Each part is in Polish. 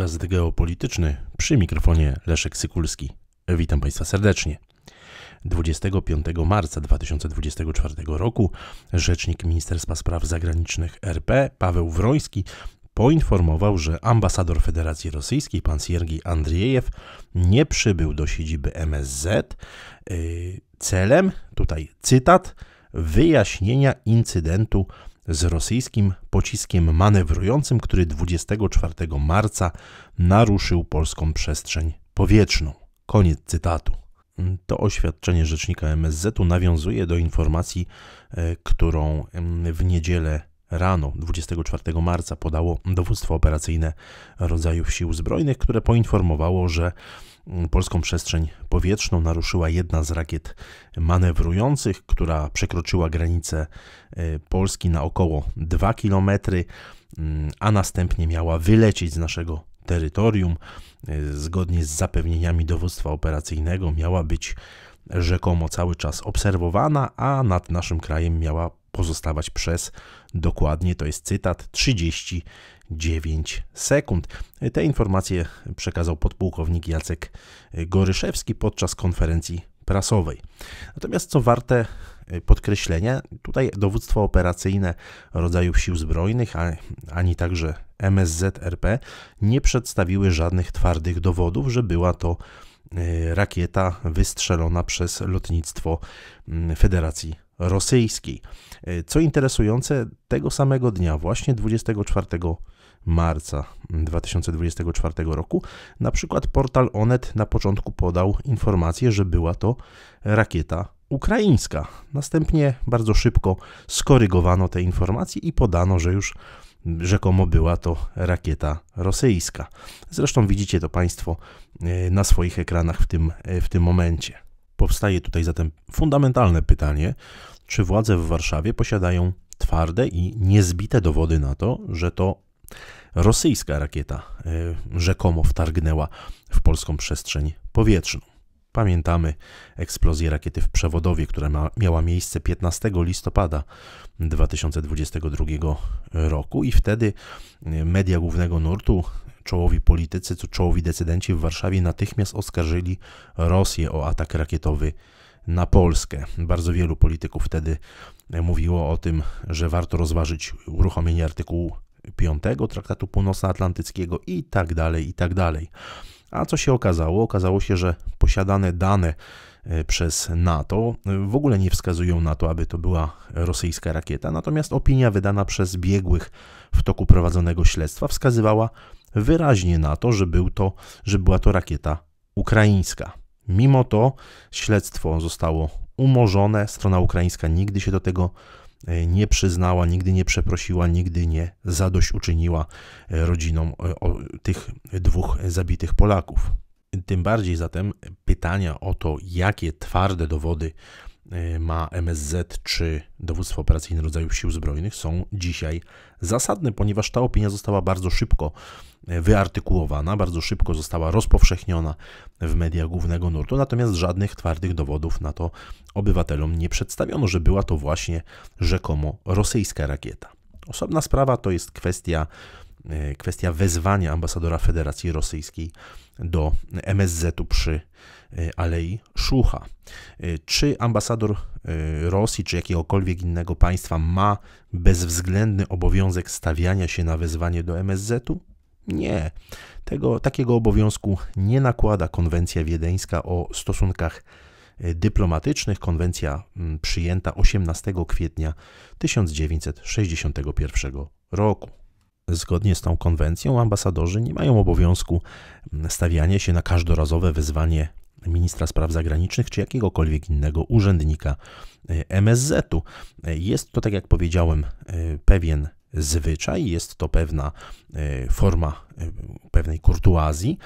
podcast geopolityczny przy mikrofonie Leszek Sykulski. Witam Państwa serdecznie. 25 marca 2024 roku rzecznik Ministerstwa Spraw Zagranicznych RP Paweł Wroński poinformował, że ambasador Federacji Rosyjskiej pan Siergiej Andrzejew nie przybył do siedziby MSZ y, celem, tutaj cytat, wyjaśnienia incydentu z rosyjskim pociskiem manewrującym, który 24 marca naruszył polską przestrzeń powietrzną. Koniec cytatu. To oświadczenie rzecznika MSZ-u nawiązuje do informacji, e, którą w niedzielę Rano 24 marca podało dowództwo operacyjne rodzajów sił zbrojnych, które poinformowało, że mm, polską przestrzeń powietrzną naruszyła jedna z rakiet manewrujących, która przekroczyła granicę y, Polski na około 2 km, mm, a następnie miała wylecieć z naszego terytorium. Y, zgodnie z zapewnieniami dowództwa operacyjnego miała być rzekomo cały czas obserwowana, a nad naszym krajem miała pozostawać przez dokładnie, to jest cytat, 39 sekund. Te informacje przekazał podpułkownik Jacek Goryszewski podczas konferencji prasowej. Natomiast co warte e, podkreślenia, tutaj dowództwo operacyjne rodzajów sił zbrojnych, ani także MSZRP nie przedstawiły żadnych twardych dowodów, że była to e, rakieta wystrzelona przez lotnictwo Federacji rosyjskiej. E, co interesujące, tego samego dnia, właśnie 24 marca 2024 mm, roku, na przykład portal Onet na początku podał informację, że była to rakieta ukraińska. Następnie bardzo szybko skorygowano te informacje i podano, że już rzekomo była to rakieta rosyjska. Zresztą widzicie to Państwo e, na swoich ekranach w tym, e, w tym momencie. Powstaje tutaj zatem fundamentalne pytanie, czy władze w Warszawie posiadają twarde i niezbite dowody na to, że to rosyjska rakieta e, rzekomo wtargnęła w polską przestrzeń powietrzną. Pamiętamy eksplozję rakiety w Przewodowie, która miała miejsce 15 listopada 2022 roku i wtedy e, media głównego nurtu czołowi politycy, co czołowi decydenci w Warszawie natychmiast oskarżyli Rosję o atak rakietowy na Polskę. Bardzo wielu polityków wtedy e, mówiło o tym, że warto rozważyć uruchomienie artykułu 5 Traktatu Północnoatlantyckiego i tak dalej, i tak dalej. A co się okazało? Okazało się, że posiadane dane e, przez NATO e, w ogóle nie wskazują na to, aby to była rosyjska rakieta, natomiast opinia wydana przez biegłych w toku prowadzonego śledztwa wskazywała wyraźnie na to, że, był to, że była to rakieta ukraińska. Mimo to śledztwo zostało umorzone, strona ukraińska nigdy się do tego e, nie przyznała, nigdy nie przeprosiła, nigdy nie zadośćuczyniła e, rodzinom e, tych dwóch zabitych Polaków. Tym bardziej zatem pytania o to, jakie twarde dowody Y, ma MSZ czy Dowództwo Operacyjne Rodzajów Sił Zbrojnych są dzisiaj zasadne, ponieważ ta opinia została bardzo szybko y, wyartykułowana, bardzo szybko została rozpowszechniona w mediach głównego nurtu, natomiast żadnych twardych dowodów na to obywatelom nie przedstawiono, że była to właśnie rzekomo rosyjska rakieta. Osobna sprawa to jest kwestia, y, kwestia wezwania ambasadora Federacji Rosyjskiej do MSZ-u przy y, Alei Szucha. Y, czy ambasador y, Rosji, czy jakiegokolwiek innego państwa ma bezwzględny obowiązek stawiania się na wezwanie do MSZ-u? Nie. Tego, takiego obowiązku nie nakłada konwencja wiedeńska o stosunkach dyplomatycznych, konwencja mm, przyjęta 18 kwietnia 1961 roku. Zgodnie z tą konwencją ambasadorzy nie mają obowiązku stawiania się na każdorazowe wezwanie ministra spraw zagranicznych czy jakiegokolwiek innego urzędnika e, MSZ-u. E, jest to, tak jak powiedziałem, e, pewien zwyczaj, jest to pewna forma pewnej kurtuazji,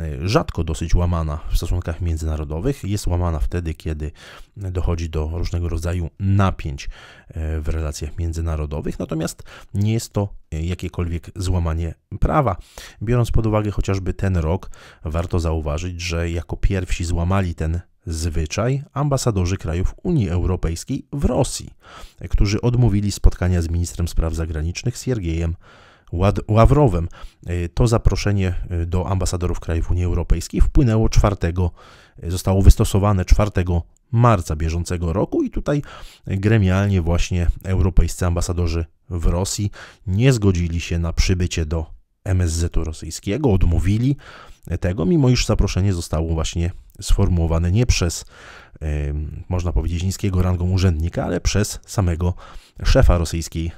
E, rzadko dosyć łamana w stosunkach międzynarodowych. Jest łamana wtedy, kiedy dochodzi do różnego rodzaju napięć e, w relacjach międzynarodowych, natomiast nie jest to e, jakiekolwiek złamanie prawa. Biorąc pod uwagę chociażby ten rok, warto zauważyć, że jako pierwsi złamali ten zwyczaj ambasadorzy krajów Unii Europejskiej w Rosji, którzy odmówili spotkania z ministrem spraw zagranicznych Siergiejem Ławrowem. E, to zaproszenie e, do ambasadorów krajów Unii Europejskiej wpłynęło 4, e, zostało wystosowane 4 marca bieżącego roku i tutaj gremialnie właśnie europejscy ambasadorzy w Rosji nie zgodzili się na przybycie do MSZ-u rosyjskiego, odmówili tego, mimo iż zaproszenie zostało właśnie sformułowane nie przez, można powiedzieć, niskiego rangą urzędnika, ale przez samego szefa rosyjskiej,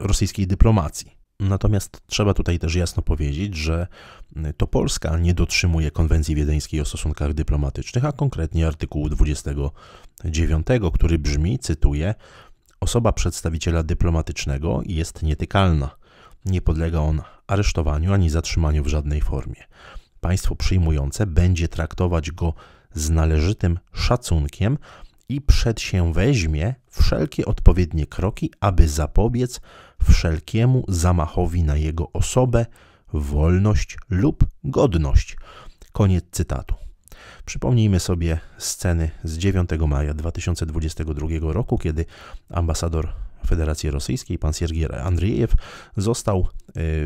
rosyjskiej dyplomacji. Natomiast trzeba tutaj też jasno powiedzieć, że y, to Polska nie dotrzymuje konwencji wiedeńskiej o stosunkach dyplomatycznych, a konkretnie artykułu 29, który brzmi, cytuję, osoba przedstawiciela dyplomatycznego jest nietykalna. Nie podlega on aresztowaniu ani zatrzymaniu w żadnej formie. Państwo przyjmujące będzie traktować go z należytym szacunkiem, i przedsięweźmie wszelkie odpowiednie kroki, aby zapobiec wszelkiemu zamachowi na jego osobę, wolność lub godność. Koniec cytatu. Przypomnijmy sobie sceny z 9 maja 2022 roku, kiedy ambasador Federacji Rosyjskiej, pan Siergiej Andrzejew, został y,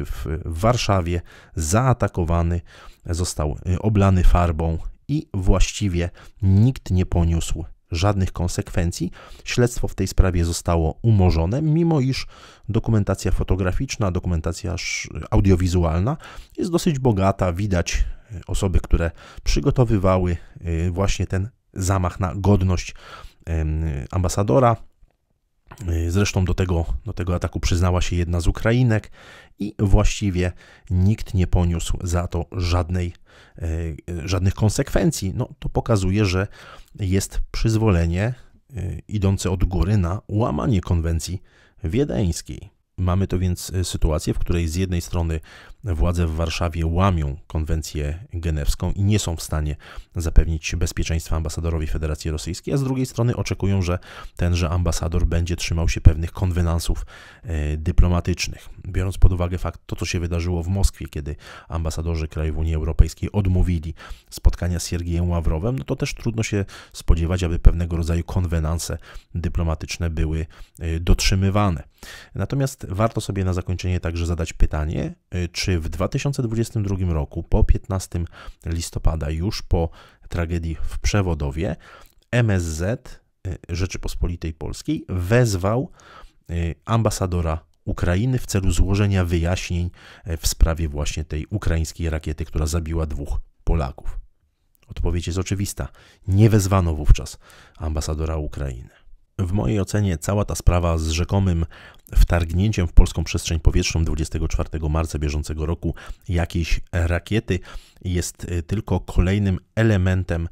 w Warszawie zaatakowany, został y, oblany farbą i właściwie nikt nie poniósł żadnych konsekwencji. Śledztwo w tej sprawie zostało umorzone, mimo iż dokumentacja fotograficzna, dokumentacja audiowizualna jest dosyć bogata. Widać e, osoby, które przygotowywały e, właśnie ten zamach na godność ambasadora. Y, zresztą do tego, do tego ataku przyznała się jedna z Ukrainek i właściwie nikt nie poniósł za to żadnej, y, y, żadnych konsekwencji. No to pokazuje, że jest przyzwolenie idące od góry na łamanie konwencji wiedeńskiej. Mamy to więc e, sytuację, w której z jednej strony władze w Warszawie łamią konwencję genewską i nie są w stanie zapewnić bezpieczeństwa ambasadorowi Federacji Rosyjskiej, a z drugiej strony oczekują, że tenże ambasador będzie trzymał się pewnych konwenansów e, dyplomatycznych. Biorąc pod uwagę fakt to, co się wydarzyło w Moskwie, kiedy ambasadorzy krajów Unii Europejskiej odmówili spotkania z Siergiejem Ławrowem, no to też trudno się spodziewać, aby pewnego rodzaju konwenanse dyplomatyczne były e, dotrzymywane. Natomiast warto sobie na zakończenie także zadać pytanie, y, czy w 2022 roku po 15 listopada, już po tragedii w Przewodowie, MSZ y, Rzeczypospolitej Polskiej wezwał y, ambasadora Ukrainy w celu złożenia wyjaśnień w sprawie właśnie tej ukraińskiej rakiety, która zabiła dwóch Polaków. Odpowiedź jest oczywista. Nie wezwano wówczas ambasadora Ukrainy. W mojej ocenie cała ta sprawa z rzekomym wtargnięciem w polską przestrzeń powietrzną 24 marca bieżącego roku jakiejś rakiety jest y, tylko kolejnym elementem y,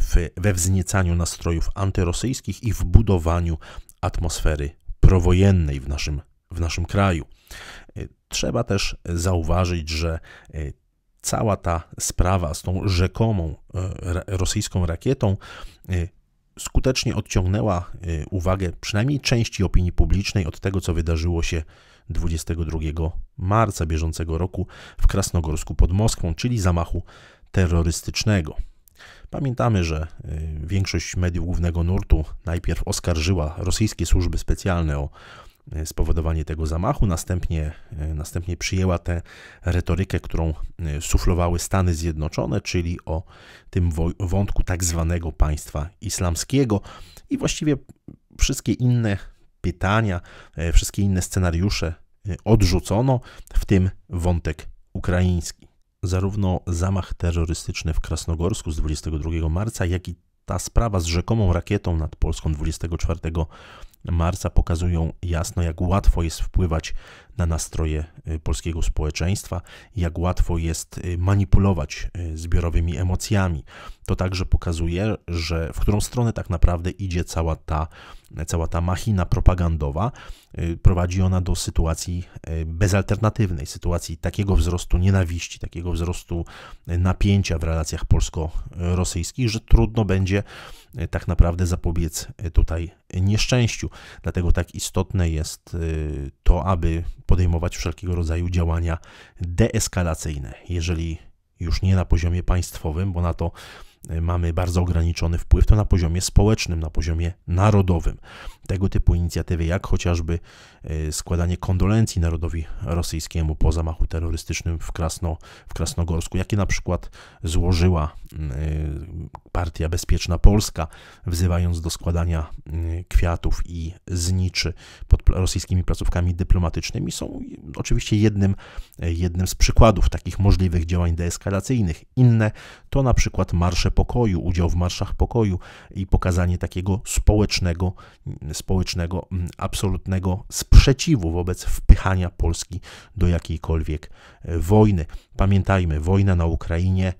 w, we wzniecaniu nastrojów antyrosyjskich i w budowaniu atmosfery prowojennej w naszym, w naszym kraju. Y, trzeba też zauważyć, że cała ta sprawa z tą rzekomą rosyjską rakietą skutecznie odciągnęła y, uwagę przynajmniej części opinii publicznej od tego, co wydarzyło się 22 marca bieżącego roku w Krasnogorsku pod Moskwą, czyli zamachu terrorystycznego. Pamiętamy, że y, większość mediów głównego nurtu najpierw oskarżyła rosyjskie służby specjalne o E, spowodowanie tego zamachu, następnie, e, następnie przyjęła tę retorykę, którą e, suflowały Stany Zjednoczone, czyli o tym wątku tak zwanego państwa islamskiego i właściwie wszystkie inne pytania, wszystkie inne scenariusze odrzucono, w tym wątek ukraiński. Zarówno zamach terrorystyczny w Krasnogorsku z 22 marca, jak i ta sprawa z rzekomą rakietą nad Polską 24 Marsa pokazują jasno, jak łatwo jest wpływać na nastroje y, polskiego społeczeństwa, jak łatwo jest y, manipulować y, zbiorowymi emocjami. To także pokazuje, że w którą stronę tak naprawdę idzie cała ta, cała ta machina propagandowa. Prowadzi ona do sytuacji bezalternatywnej, sytuacji takiego wzrostu nienawiści, takiego wzrostu napięcia w relacjach polsko-rosyjskich, że trudno będzie tak naprawdę zapobiec tutaj nieszczęściu. Dlatego tak istotne jest to, aby podejmować wszelkiego rodzaju działania deeskalacyjne, jeżeli już nie na poziomie państwowym, bo na to E, mamy bardzo ograniczony wpływ, to na poziomie społecznym, na poziomie narodowym. Tego typu inicjatywy, jak chociażby e, składanie kondolencji narodowi rosyjskiemu po zamachu terrorystycznym w, Krasno, w Krasnogorsku, jakie na przykład złożyła e, Partia Bezpieczna Polska, wzywając do składania kwiatów i zniczy pod rosyjskimi placówkami dyplomatycznymi, są oczywiście jednym, jednym z przykładów takich możliwych działań deeskalacyjnych. Inne to na przykład marsze marsze pokoju, udział w marszach pokoju i pokazanie takiego społecznego, społecznego mm, absolutnego sprzeciwu wobec wpychania Polski do jakiejkolwiek e, wojny. Pamiętajmy, wojna na Ukrainie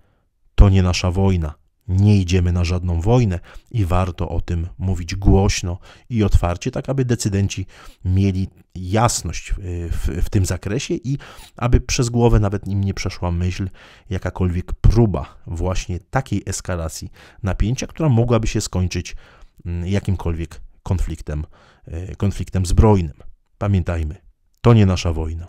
to nie nasza wojna nie idziemy na żadną wojnę i warto o tym mówić głośno i otwarcie, tak aby decydenci mieli jasność e, w, w tym zakresie i aby przez głowę nawet im nie przeszła myśl jakakolwiek próba właśnie takiej eskalacji napięcia, która mogłaby się skończyć mm, jakimkolwiek konfliktem, e, konfliktem zbrojnym. Pamiętajmy, to nie nasza wojna.